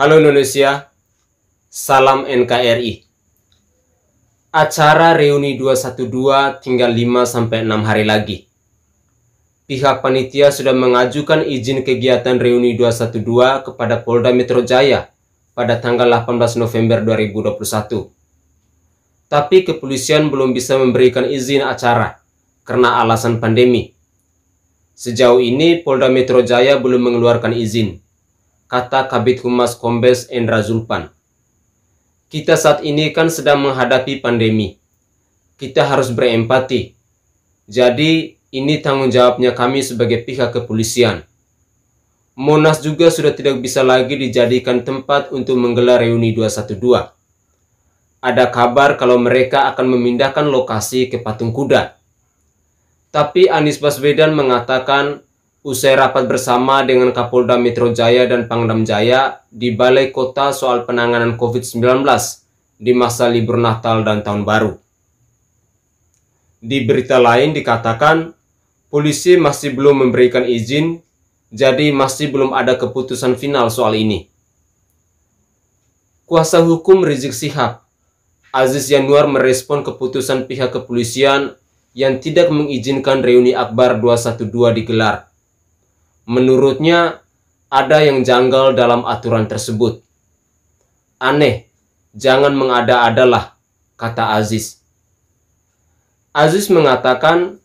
Halo Indonesia, salam NKRI. Acara reuni 212 tinggal 5 sampai 6 hari lagi. Pihak panitia sudah mengajukan izin kegiatan reuni 212 kepada Polda Metro Jaya pada tanggal 18 November 2021. Tapi kepolisian belum bisa memberikan izin acara karena alasan pandemi. Sejauh ini Polda Metro Jaya belum mengeluarkan izin kata Kabit Humas Kombes Endra Zulpan. Kita saat ini kan sedang menghadapi pandemi. Kita harus berempati. Jadi ini tanggung jawabnya kami sebagai pihak kepolisian. Monas juga sudah tidak bisa lagi dijadikan tempat untuk menggelar reuni 212. Ada kabar kalau mereka akan memindahkan lokasi ke Patung Kuda. Tapi Anies Baswedan mengatakan Usai rapat bersama dengan Kapolda Metro Jaya dan Pangdam Jaya di Balai Kota soal penanganan COVID-19 di masa libur Natal dan Tahun Baru. Di berita lain dikatakan, polisi masih belum memberikan izin, jadi masih belum ada keputusan final soal ini. Kuasa hukum Rizik Sihab, Aziz Yanuar merespon keputusan pihak kepolisian yang tidak mengizinkan reuni akbar 212 digelar. Menurutnya, ada yang janggal dalam aturan tersebut. Aneh, jangan mengada-adalah, kata Aziz. Aziz mengatakan,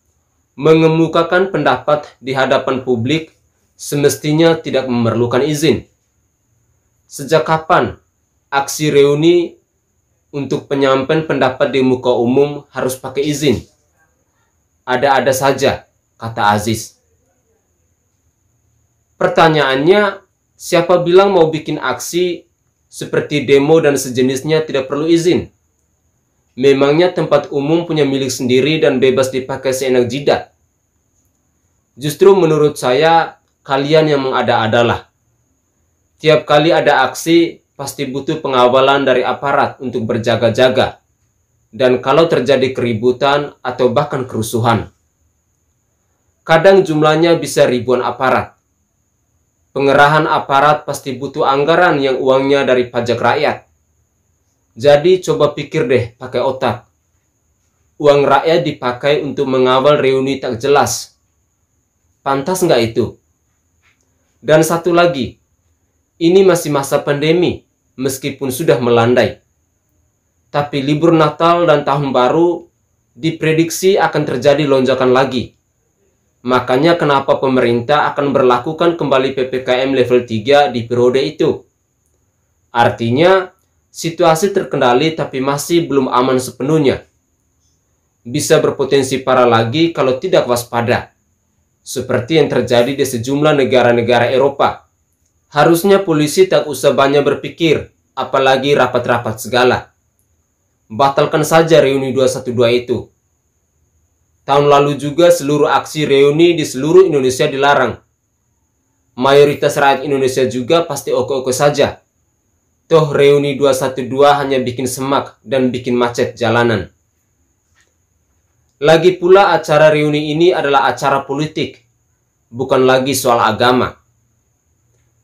mengemukakan pendapat di hadapan publik semestinya tidak memerlukan izin. Sejak kapan aksi reuni untuk penyampaian pendapat di muka umum harus pakai izin? Ada-ada saja, kata Aziz. Pertanyaannya, siapa bilang mau bikin aksi seperti demo dan sejenisnya tidak perlu izin? Memangnya tempat umum punya milik sendiri dan bebas dipakai seenak jidat? Justru menurut saya, kalian yang mengada-adalah. Tiap kali ada aksi, pasti butuh pengawalan dari aparat untuk berjaga-jaga. Dan kalau terjadi keributan atau bahkan kerusuhan. Kadang jumlahnya bisa ribuan aparat. Pengerahan aparat pasti butuh anggaran yang uangnya dari pajak rakyat. Jadi coba pikir deh pakai otak. Uang rakyat dipakai untuk mengawal reuni tak jelas. Pantas nggak itu? Dan satu lagi, ini masih masa pandemi meskipun sudah melandai. Tapi libur Natal dan Tahun Baru diprediksi akan terjadi lonjakan lagi Makanya kenapa pemerintah akan berlakukan kembali PPKM level 3 di periode itu. Artinya, situasi terkendali tapi masih belum aman sepenuhnya. Bisa berpotensi parah lagi kalau tidak waspada. Seperti yang terjadi di sejumlah negara-negara Eropa. Harusnya polisi tak usah banyak berpikir, apalagi rapat-rapat segala. Batalkan saja reuni 212 itu Tahun lalu juga seluruh aksi reuni di seluruh Indonesia dilarang. Mayoritas rakyat Indonesia juga pasti oke-oke saja. Toh reuni 212 hanya bikin semak dan bikin macet jalanan. Lagi pula acara reuni ini adalah acara politik, bukan lagi soal agama.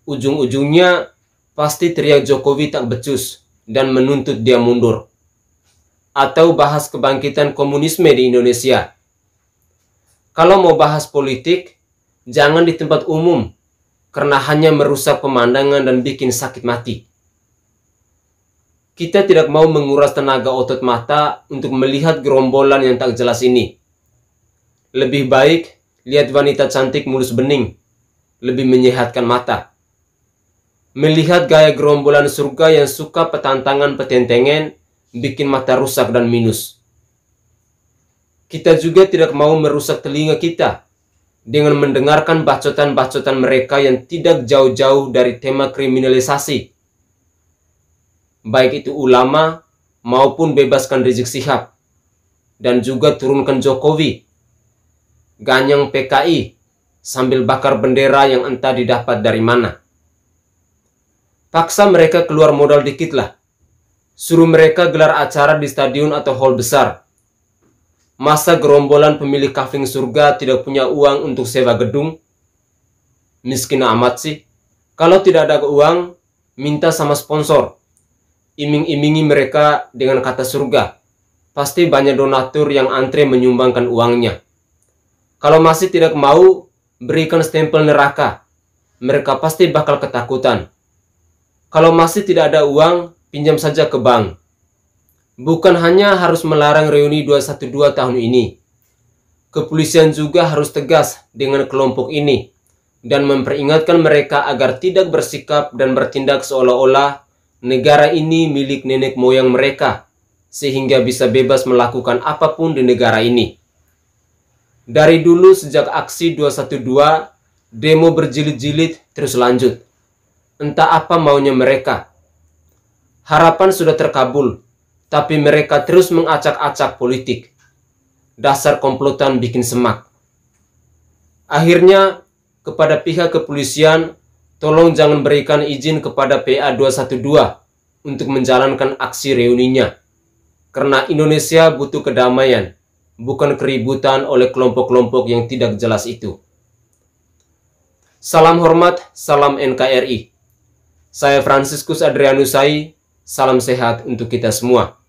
Ujung-ujungnya pasti teriak Jokowi tak becus dan menuntut dia mundur. Atau bahas kebangkitan komunisme di Indonesia kalau mau bahas politik, jangan di tempat umum, karena hanya merusak pemandangan dan bikin sakit mati. Kita tidak mau menguras tenaga otot mata untuk melihat gerombolan yang tak jelas ini. Lebih baik lihat wanita cantik mulus bening, lebih menyehatkan mata. Melihat gaya gerombolan surga yang suka petantangan petentengen bikin mata rusak dan minus. Kita juga tidak mau merusak telinga kita dengan mendengarkan bacotan-bacotan mereka yang tidak jauh-jauh dari tema kriminalisasi. Baik itu ulama maupun bebaskan Rizik Sihab. Dan juga turunkan Jokowi. Ganyang PKI sambil bakar bendera yang entah didapat dari mana. Paksa mereka keluar modal dikitlah. Suruh mereka gelar acara di stadion atau hall besar Masa gerombolan pemilik kafing surga tidak punya uang untuk sewa gedung? Miskin amat sih. Kalau tidak ada uang, minta sama sponsor. Iming-imingi mereka dengan kata surga. Pasti banyak donatur yang antre menyumbangkan uangnya. Kalau masih tidak mau, berikan stempel neraka. Mereka pasti bakal ketakutan. Kalau masih tidak ada uang, pinjam saja ke bank bukan hanya harus melarang reuni 212 tahun ini. Kepolisian juga harus tegas dengan kelompok ini dan memperingatkan mereka agar tidak bersikap dan bertindak seolah-olah negara ini milik nenek moyang mereka sehingga bisa bebas melakukan apapun di negara ini. Dari dulu sejak aksi 212, demo berjilid-jilid terus lanjut. Entah apa maunya mereka. Harapan sudah terkabul tapi mereka terus mengacak-acak politik. Dasar komplotan bikin semak. Akhirnya, kepada pihak kepolisian, tolong jangan berikan izin kepada PA212 untuk menjalankan aksi reuninya. Karena Indonesia butuh kedamaian, bukan keributan oleh kelompok-kelompok yang tidak jelas itu. Salam hormat, salam NKRI. Saya Franciscus Adrianusai, salam sehat untuk kita semua.